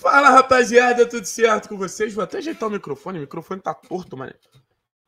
Fala rapaziada, tudo certo com vocês? Vou até ajeitar o microfone, o microfone tá torto, mano.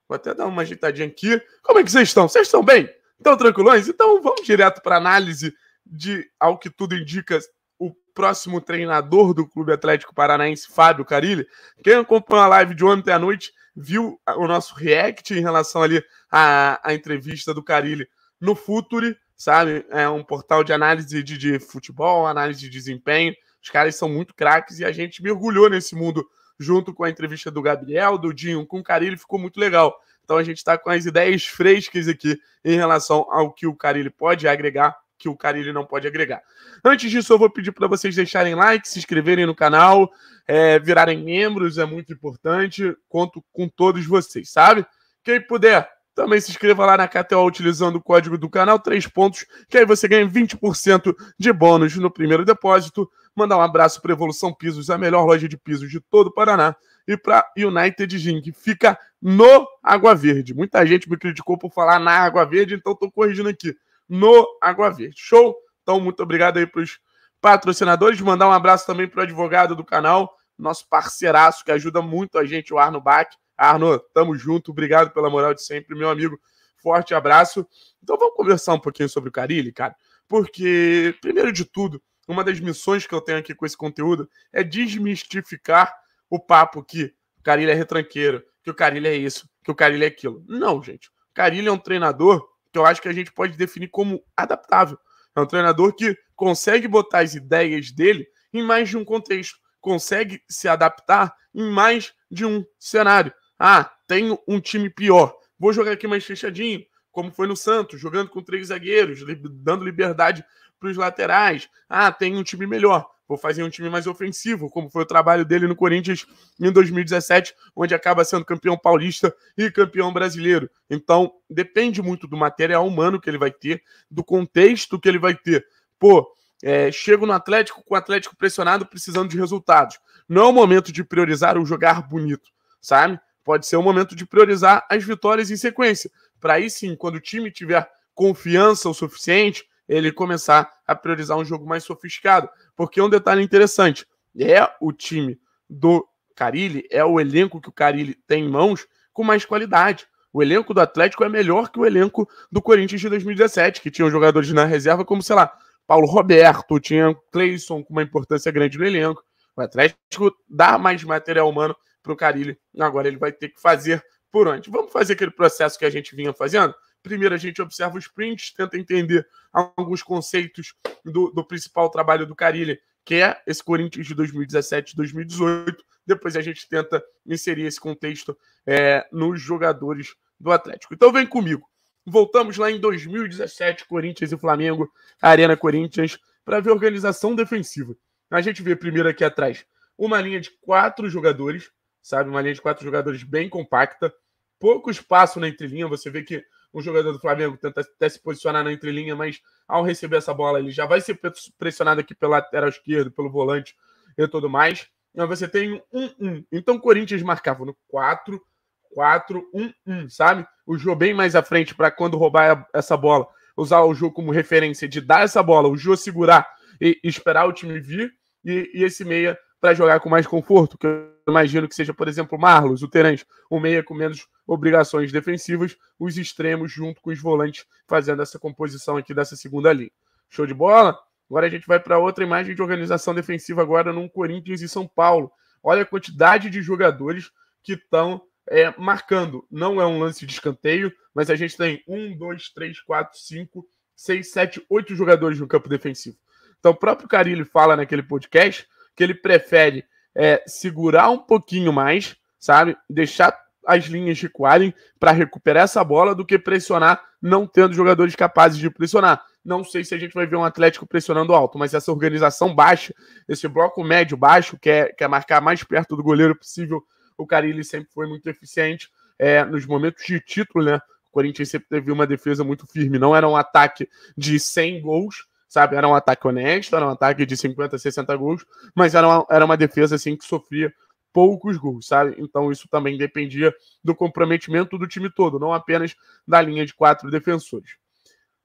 Vou até dar uma ajeitadinha aqui. Como é que vocês estão? Vocês estão bem? Estão tranquilões? Então vamos direto para análise de, ao que tudo indica, o próximo treinador do Clube Atlético Paranaense, Fábio Carilli. Quem acompanhou a live de ontem à noite viu o nosso react em relação ali à, à entrevista do Carilli no Futuri, sabe? É um portal de análise de, de futebol, análise de desempenho. Os caras são muito craques e a gente mergulhou nesse mundo junto com a entrevista do Gabriel, do Dinho, com o Carilli, ficou muito legal. Então a gente está com as ideias frescas aqui em relação ao que o Carilli pode agregar, que o Carilli não pode agregar. Antes disso, eu vou pedir para vocês deixarem like, se inscreverem no canal, é, virarem membros, é muito importante. Conto com todos vocês, sabe? Quem puder, também se inscreva lá na KTO utilizando o código do canal 3 pontos, que aí você ganha 20% de bônus no primeiro depósito. Mandar um abraço para Evolução Pisos, a melhor loja de pisos de todo o Paraná, e para United Gin, que fica no Água Verde. Muita gente me criticou por falar na Água Verde, então estou corrigindo aqui. No Água Verde. Show? Então, muito obrigado aí para os patrocinadores. Mandar um abraço também para o advogado do canal, nosso parceiraço que ajuda muito a gente, o Arno Bach. Arno, tamo junto, obrigado pela moral de sempre, meu amigo. Forte abraço. Então vamos conversar um pouquinho sobre o Carilli, cara, porque, primeiro de tudo, uma das missões que eu tenho aqui com esse conteúdo é desmistificar o papo que o Carilli é retranqueiro, que o Carilli é isso, que o Carilli é aquilo. Não, gente. O Carilli é um treinador que eu acho que a gente pode definir como adaptável. É um treinador que consegue botar as ideias dele em mais de um contexto, consegue se adaptar em mais de um cenário. Ah, tenho um time pior. Vou jogar aqui mais fechadinho, como foi no Santos, jogando com três zagueiros, dando liberdade para os laterais. Ah, tenho um time melhor. Vou fazer um time mais ofensivo, como foi o trabalho dele no Corinthians em 2017, onde acaba sendo campeão paulista e campeão brasileiro. Então, depende muito do material humano que ele vai ter, do contexto que ele vai ter. Pô, é, chego no Atlético com o Atlético pressionado, precisando de resultados. Não é o momento de priorizar o jogar bonito, sabe? Pode ser o momento de priorizar as vitórias em sequência. Para aí sim, quando o time tiver confiança o suficiente, ele começar a priorizar um jogo mais sofisticado. Porque um detalhe interessante é o time do Carilli, é o elenco que o Carilli tem em mãos com mais qualidade. O elenco do Atlético é melhor que o elenco do Corinthians de 2017, que tinha jogadores na reserva como, sei lá, Paulo Roberto, tinha Cleison com uma importância grande no elenco. O Atlético dá mais material humano para o Carilli. Agora ele vai ter que fazer por onde. Vamos fazer aquele processo que a gente vinha fazendo? Primeiro a gente observa os prints, tenta entender alguns conceitos do, do principal trabalho do Carilli, que é esse Corinthians de 2017 2018. Depois a gente tenta inserir esse contexto é, nos jogadores do Atlético. Então vem comigo. Voltamos lá em 2017, Corinthians e Flamengo, Arena Corinthians, para ver a organização defensiva. A gente vê primeiro aqui atrás uma linha de quatro jogadores, sabe? Uma linha de quatro jogadores bem compacta, pouco espaço na entrelinha. Você vê que um jogador do Flamengo tenta até se posicionar na entrelinha, mas ao receber essa bola, ele já vai ser pressionado aqui pela lateral esquerda, pelo volante e tudo mais. Então você tem um 1-1. Um, Então o Corinthians marcava no 4, 4, 1, 1, sabe? O Jô bem mais à frente para quando roubar essa bola, usar o Jô como referência de dar essa bola, o Jô segurar e, e esperar o time vir. E, e esse meia para jogar com mais conforto, que eu imagino que seja, por exemplo, o Marlos, o Terence, o meia com menos obrigações defensivas, os extremos junto com os volantes fazendo essa composição aqui dessa segunda linha. Show de bola? Agora a gente vai para outra imagem de organização defensiva agora no Corinthians e São Paulo. Olha a quantidade de jogadores que estão é, marcando. Não é um lance de escanteio, mas a gente tem um, dois, três, quatro, cinco, seis, sete, oito jogadores no campo defensivo. Então o próprio Carilli fala naquele podcast que ele prefere é, segurar um pouquinho mais, sabe? Deixar as linhas recuarem para recuperar essa bola do que pressionar, não tendo jogadores capazes de pressionar. Não sei se a gente vai ver um Atlético pressionando alto, mas essa organização baixa, esse bloco médio baixo, quer, é, quer é marcar mais perto do goleiro possível. O Carilli sempre foi muito eficiente é, nos momentos de título, né? O Corinthians sempre teve uma defesa muito firme, não era um ataque de 100 gols, sabe? Era um ataque honesto, era um ataque de 50, 60 gols, mas era uma, era uma defesa assim que sofria poucos gols, sabe? Então isso também dependia do comprometimento do time todo, não apenas da linha de quatro defensores.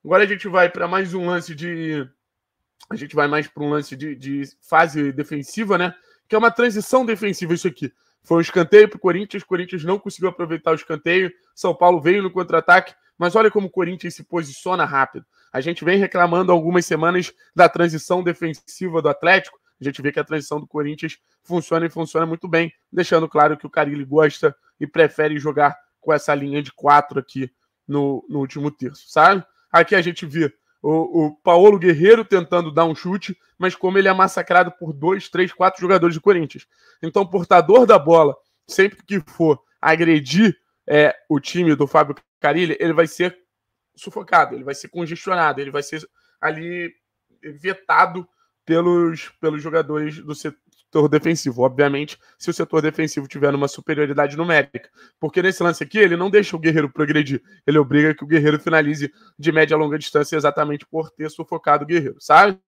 Agora a gente vai para mais um lance de. A gente vai mais para um lance de, de fase defensiva, né? Que é uma transição defensiva, isso aqui. Foi um escanteio para o Corinthians, o Corinthians não conseguiu aproveitar o escanteio, São Paulo veio no contra-ataque, mas olha como o Corinthians se posiciona rápido. A gente vem reclamando algumas semanas da transição defensiva do Atlético. A gente vê que a transição do Corinthians funciona e funciona muito bem, deixando claro que o Carilli gosta e prefere jogar com essa linha de quatro aqui no, no último terço, sabe? Aqui a gente vê o, o Paulo Guerreiro tentando dar um chute, mas como ele é massacrado por dois, três, quatro jogadores do Corinthians. Então, o portador da bola, sempre que for agredir é, o time do Fábio Carilli, ele vai ser sufocado, ele vai ser congestionado, ele vai ser ali vetado pelos, pelos jogadores do setor defensivo. Obviamente, se o setor defensivo tiver uma superioridade numérica. Porque nesse lance aqui, ele não deixa o guerreiro progredir. Ele obriga que o guerreiro finalize de média a longa distância exatamente por ter sufocado o guerreiro, sabe?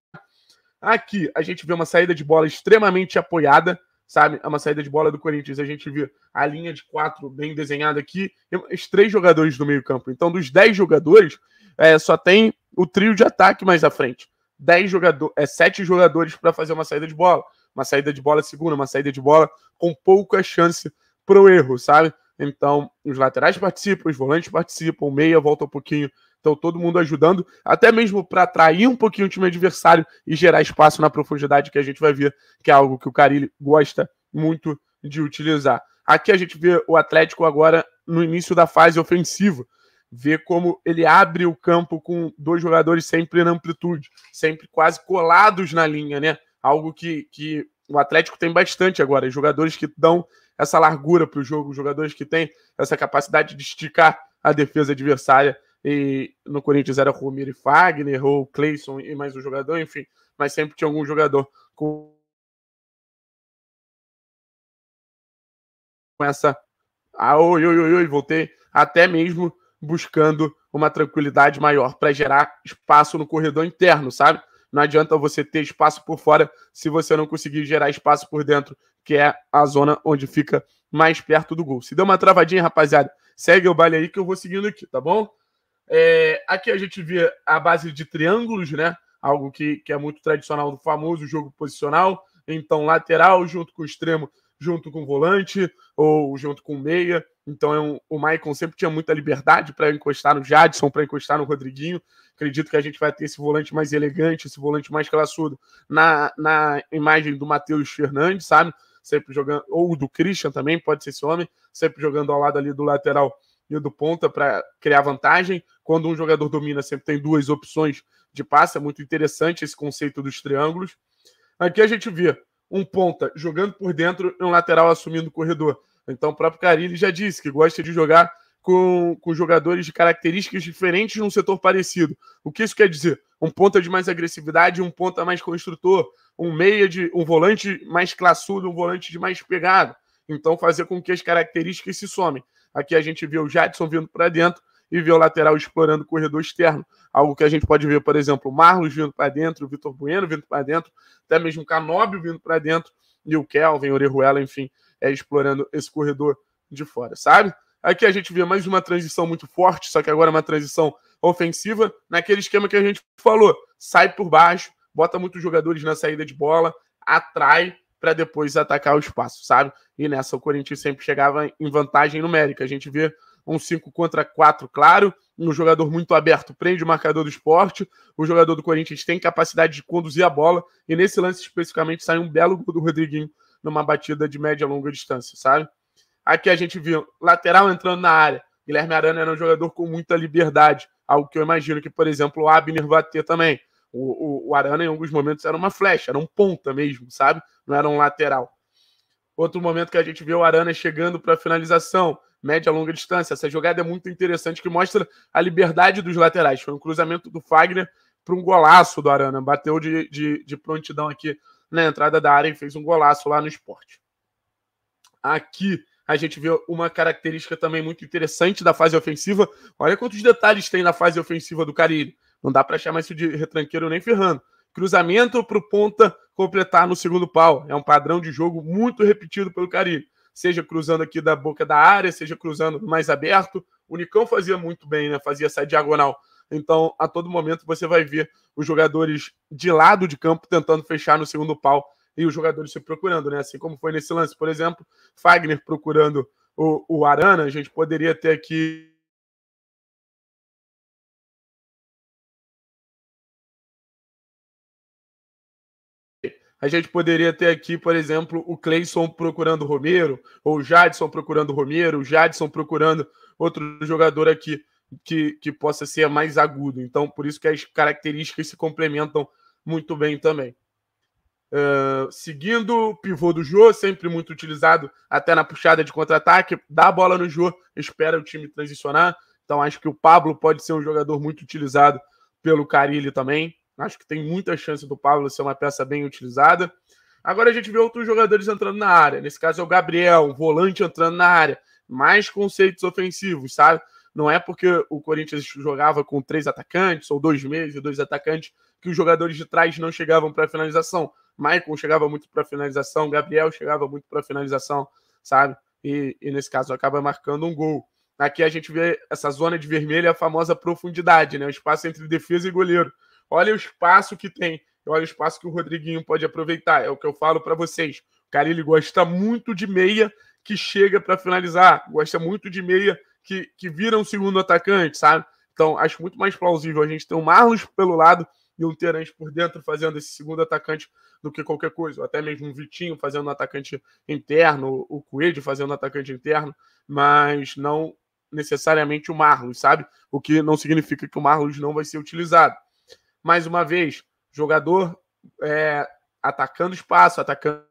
Aqui a gente vê uma saída de bola extremamente apoiada sabe? É uma saída de bola do Corinthians. A gente vê a linha de quatro bem desenhada aqui, os três jogadores do meio-campo. Então, dos dez jogadores, é, só tem o trio de ataque mais à frente. Dez jogador, é, sete jogadores para fazer uma saída de bola. Uma saída de bola segura, uma saída de bola com pouca chance para o erro, sabe? Então, os laterais participam, os volantes participam, o meia volta um pouquinho então todo mundo ajudando, até mesmo para atrair um pouquinho o time adversário e gerar espaço na profundidade que a gente vai ver, que é algo que o Carilli gosta muito de utilizar. Aqui a gente vê o Atlético agora no início da fase ofensiva. Vê como ele abre o campo com dois jogadores sempre na amplitude, sempre quase colados na linha, né? Algo que, que o Atlético tem bastante agora. Jogadores que dão essa largura para o jogo, jogadores que têm essa capacidade de esticar a defesa adversária e no Corinthians era o e Fagner, ou Cleison e mais um jogador, enfim. Mas sempre tinha algum jogador com essa. Ah, oi, oi, oi, oi, voltei. Até mesmo buscando uma tranquilidade maior para gerar espaço no corredor interno, sabe? Não adianta você ter espaço por fora se você não conseguir gerar espaço por dentro, que é a zona onde fica mais perto do gol. Se deu uma travadinha, rapaziada, segue o baile aí que eu vou seguindo aqui, tá bom? É, aqui a gente vê a base de triângulos, né? Algo que, que é muito tradicional do famoso jogo posicional. Então, lateral junto com o extremo, junto com o volante, ou junto com o meia. Então, é um, o Maicon sempre tinha muita liberdade para encostar no Jadson, para encostar no Rodriguinho. Acredito que a gente vai ter esse volante mais elegante, esse volante mais classudo na, na imagem do Matheus Fernandes, sabe? Sempre jogando, ou do Christian também, pode ser esse homem, sempre jogando ao lado ali do lateral e do ponta para criar vantagem. Quando um jogador domina, sempre tem duas opções de passe. É muito interessante esse conceito dos triângulos. Aqui a gente vê um ponta jogando por dentro e um lateral assumindo o corredor. Então, o próprio Carilli já disse que gosta de jogar com, com jogadores de características diferentes num setor parecido. O que isso quer dizer? Um ponta de mais agressividade, um ponta mais construtor, um meia de um volante mais classudo, um volante de mais pegado. Então, fazer com que as características se somem. Aqui a gente vê o Jadson vindo para dentro e vê o lateral explorando o corredor externo. Algo que a gente pode ver, por exemplo, o Marlos vindo para dentro, o Vitor Bueno vindo para dentro, até mesmo o Canóbio vindo para dentro, e o Kelvin, Orejuela, enfim, é, explorando esse corredor de fora, sabe? Aqui a gente vê mais uma transição muito forte, só que agora é uma transição ofensiva, naquele esquema que a gente falou, sai por baixo, bota muitos jogadores na saída de bola, atrai para depois atacar o espaço, sabe? E nessa o Corinthians sempre chegava em vantagem numérica. A gente vê um 5 contra 4, claro. Um jogador muito aberto prende o marcador do esporte. O jogador do Corinthians tem capacidade de conduzir a bola. E nesse lance especificamente sai um belo gol do Rodriguinho numa batida de média longa distância, sabe? Aqui a gente viu lateral entrando na área. Guilherme Arana era um jogador com muita liberdade, algo que eu imagino que, por exemplo, o Abner vai ter também. O, o, o, Arana, em alguns momentos, era uma flecha, era um ponta mesmo, sabe? Não era um lateral. Outro momento que a gente vê o Arana chegando para a finalização, média longa distância. Essa jogada é muito interessante que mostra a liberdade dos laterais. Foi um cruzamento do Fagner para um golaço do Arana. Bateu de, de, de, prontidão aqui na entrada da área e fez um golaço lá no esporte. Aqui a gente vê uma característica também muito interessante da fase ofensiva. Olha quantos detalhes tem na fase ofensiva do Carille. Não dá para chamar isso de retranqueiro nem ferrando. Cruzamento para o ponta completar no segundo pau. É um padrão de jogo muito repetido pelo Carille seja cruzando aqui da boca da área, seja cruzando mais aberto. O Nicão fazia muito bem, né? Fazia essa diagonal. Então, a todo momento, você vai ver os jogadores de lado de campo tentando fechar no segundo pau e os jogadores se procurando, né? Assim como foi nesse lance, por exemplo, Fagner procurando o, o Arana, a gente poderia ter aqui a gente poderia ter aqui, por exemplo, o Cleison procurando o Romero, ou o Jadson procurando o Romero, o Jadson procurando outro jogador aqui que, que possa ser mais agudo. Então, por isso que as características se complementam muito bem também. Uh, seguindo o pivô do Jô, sempre muito utilizado até na puxada de contra-ataque, dá a bola no Jô, espera o time transicionar. Então acho que o Pablo pode ser um jogador muito utilizado pelo Carilli também. Acho que tem muita chance do Pablo ser uma peça bem utilizada. Agora a gente vê outros jogadores entrando na área. Nesse caso é o Gabriel, um volante entrando na área. Mais conceitos ofensivos, sabe? Não é porque o Corinthians jogava com três atacantes ou dois meses e dois atacantes que os jogadores de trás não chegavam para finalização. Michael chegava muito para finalização, Gabriel chegava muito para finalização, sabe? E, e, nesse caso acaba marcando um gol. Aqui a gente vê essa zona de vermelho, a famosa profundidade, né? O espaço entre defesa e goleiro. Olha o espaço que tem, olha o espaço que o Rodriguinho pode aproveitar. É o que eu falo para vocês. O cara gosta muito de meia que chega para finalizar, gosta muito de meia que, que vira um segundo atacante, sabe? Então, acho muito mais plausível a gente ter um Marlos pelo lado e um Terence por dentro fazendo esse segundo atacante do que qualquer coisa. Ou até mesmo um Vitinho fazendo um atacante interno, o Coelho fazendo um atacante interno, mas não necessariamente o Marlos, sabe? O que não significa que o Marlos não vai ser utilizado mais uma vez, jogador é, atacando espaço, atacando.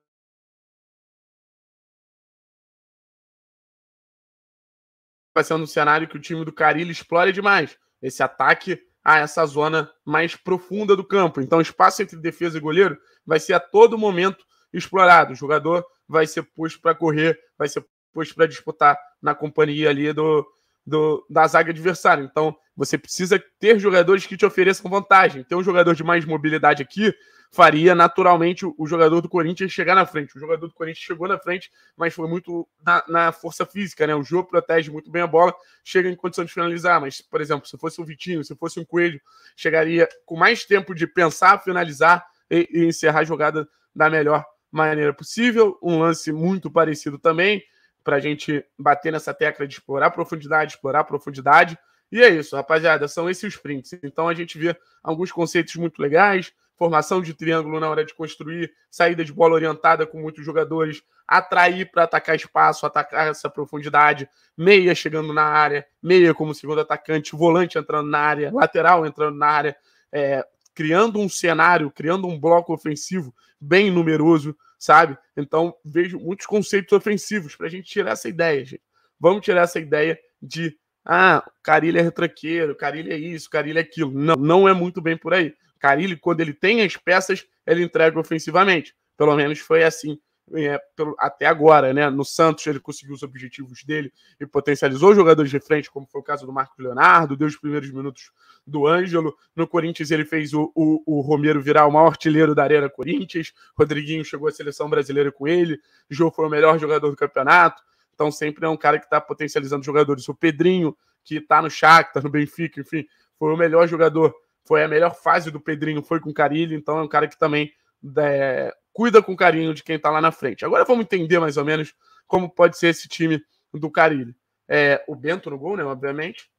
Vai ser um cenário que o time do Carilho explora demais. Esse ataque a essa zona mais profunda do campo. Então, espaço entre defesa e goleiro vai ser a todo momento explorado. O jogador vai ser posto para correr, vai ser posto para disputar na companhia ali do, do, da zaga adversária. Então, você precisa ter jogadores que te ofereçam vantagem. Ter um jogador de mais mobilidade aqui faria naturalmente o jogador do Corinthians chegar na frente. O jogador do Corinthians chegou na frente, mas foi muito na, na força física, né? O jogo protege muito bem a bola, chega em condição de finalizar. Mas, por exemplo, se fosse um Vitinho, se fosse um Coelho, chegaria com mais tempo de pensar, finalizar e, e encerrar a jogada da melhor maneira possível. Um lance muito parecido também para a gente bater nessa tecla de explorar profundidade, explorar profundidade. E é isso, rapaziada, são esses os prints. Então a gente vê alguns conceitos muito legais, formação de triângulo na hora de construir, saída de bola orientada com muitos jogadores, atrair para atacar espaço, atacar essa profundidade, meia chegando na área, meia como segundo atacante, volante entrando na área, lateral entrando na área, é, criando um cenário, criando um bloco ofensivo bem numeroso, sabe? Então, vejo muitos conceitos ofensivos para a gente tirar essa ideia, gente. Vamos tirar essa ideia de ah, Carille Carilho é retranqueiro, Carille Carilho é isso, Carille Carilho é aquilo. Não, não é muito bem por aí. Carille Carilho, quando ele tem as peças, ele entrega ofensivamente. Pelo menos foi assim é, pelo, até agora, né? No Santos ele conseguiu os objetivos dele e potencializou jogadores de frente, como foi o caso do Marcos Leonardo, deu os primeiros minutos do Ângelo. No Corinthians ele fez o, o, o Romero virar o maior artilheiro da Arena Corinthians. Rodriguinho chegou à seleção brasileira com ele. Jô foi o melhor jogador do campeonato. Então sempre é um cara que está potencializando jogadores. O Pedrinho, que está no Shakhtar, no Benfica, enfim, foi o melhor jogador, foi a melhor fase do Pedrinho, foi com o Carilho, então é um cara que também é, cuida com carinho de quem está lá na frente. Agora vamos entender mais ou menos como pode ser esse time do Carilho. É, o Bento no gol, né? Obviamente.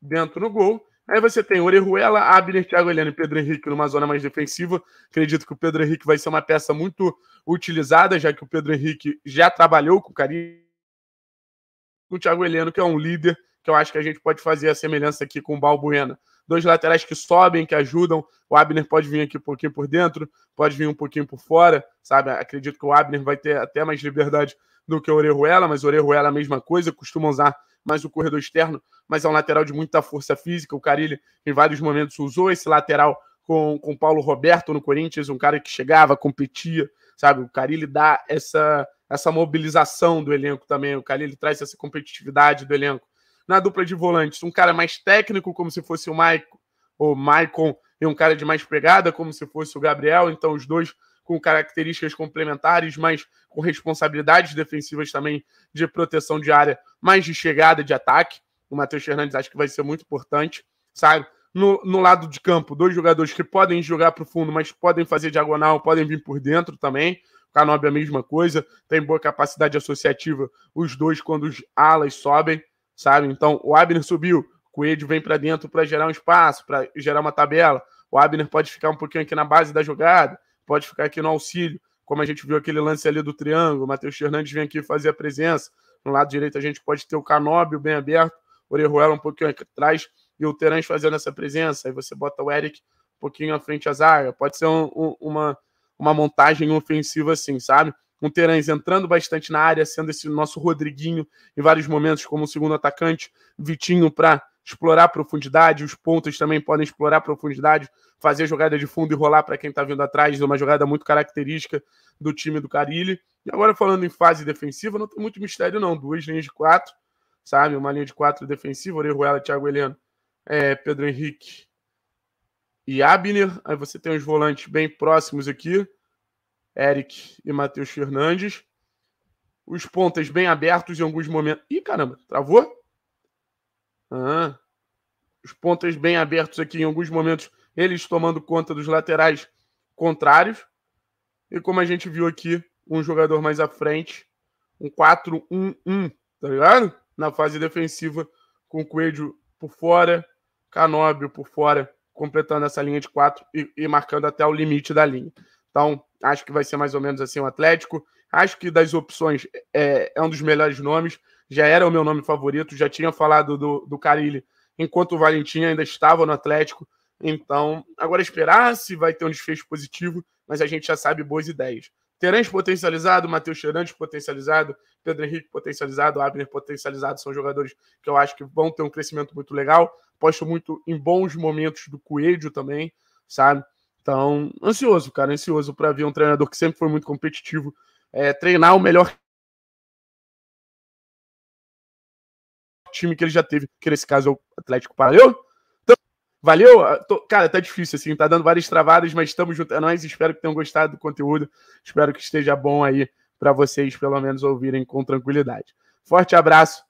Bento no gol. Aí você tem Orejuela, Abner, Thiago Heleno e Pedro Henrique numa zona mais defensiva. Acredito que o Pedro Henrique vai ser uma peça muito utilizada, já que o Pedro Henrique já trabalhou com o Carilho. O Thiago Heleno, que é um líder, que eu acho que a gente pode fazer a semelhança aqui com o Balbuena dois laterais que sobem, que ajudam. O Abner pode vir aqui um pouquinho por dentro, pode vir um pouquinho por fora, sabe? Acredito que o Abner vai ter até mais liberdade do que o Orejuela, mas o Orejuela é a mesma coisa, costuma usar mais o corredor externo, mas é um lateral de muita força física. O Carilli, em vários momentos, usou esse lateral com o Paulo Roberto no Corinthians, um cara que chegava, competia, sabe? O Carilli dá essa, essa mobilização do elenco também, o Carilli traz essa competitividade do elenco na dupla de volantes um cara mais técnico, como se fosse o Maicon, Maicon, e um cara de mais pegada, como se fosse o Gabriel. Então, os dois com características complementares, mas com responsabilidades defensivas também de proteção de área, mais de chegada de ataque. O Matheus Fernandes acho que vai ser muito importante, sabe? No, no lado de campo, dois jogadores que podem jogar para o fundo, mas podem fazer diagonal, podem vir por dentro também. O Canob é a mesma coisa, tem boa capacidade associativa, os dois quando os alas sobem sabe? Então, o Abner subiu, Coelho vem para dentro para gerar um espaço, para gerar uma tabela. O Abner pode ficar um pouquinho aqui na base da jogada, pode ficar aqui no auxílio, como a gente viu aquele lance ali do triângulo. O Matheus Fernandes vem aqui fazer a presença. No lado direito a gente pode ter o Canóbio bem aberto, o Orejuela um pouquinho aqui atrás e o Terãs fazendo essa presença. Aí você bota o Eric um pouquinho à frente à zaga. Pode ser um, um, uma, uma montagem ofensiva assim, sabe? um Terãs entrando bastante na área, sendo esse nosso Rodriguinho em vários momentos como segundo atacante, Vitinho para explorar a profundidade, os pontos também podem explorar a profundidade, fazer jogada de fundo e rolar para quem está vindo atrás, é uma jogada muito característica do time do Carilli. E agora falando em fase defensiva, não tem muito mistério não, duas linhas de quatro, sabe, uma linha de quatro defensiva, Orejuela, Thiago Heleno, é, Pedro Henrique e Abner, aí você tem os volantes bem próximos aqui, Eric e Matheus Fernandes. Os pontas bem abertos em alguns momentos. Ih, caramba, travou? Ah, os pontas bem abertos aqui em alguns momentos, eles tomando conta dos laterais contrários. E como a gente viu aqui, um jogador mais à frente, um 4-1-1, tá ligado? Na fase defensiva, com o Coelho por fora, Canóbio por fora, completando essa linha de 4 e, e marcando até o limite da linha. Então, Acho que vai ser mais ou menos assim o Atlético. Acho que das opções é, é um dos melhores nomes. Já era o meu nome favorito, já tinha falado do, do Carilli enquanto o Valentim ainda estava no Atlético. Então, agora esperar se vai ter um desfecho positivo, mas a gente já sabe boas ideias. Terence potencializado, Matheus Cherantes potencializado, Pedro Henrique potencializado, Abner potencializado, são jogadores que eu acho que vão ter um crescimento muito legal. Aposto muito em bons momentos do Coelho também, sabe? Então, ansioso, cara, ansioso para ver um treinador que sempre foi muito competitivo é, treinar o melhor time que ele já teve, que nesse caso é o Atlético Paranaense. Então, valeu? Ah, tô, cara, tá difícil assim, tá dando várias travadas, mas estamos juntos. É nóis, espero que tenham gostado do conteúdo. Espero que esteja bom aí para vocês, pelo menos, ouvirem com tranquilidade. Forte abraço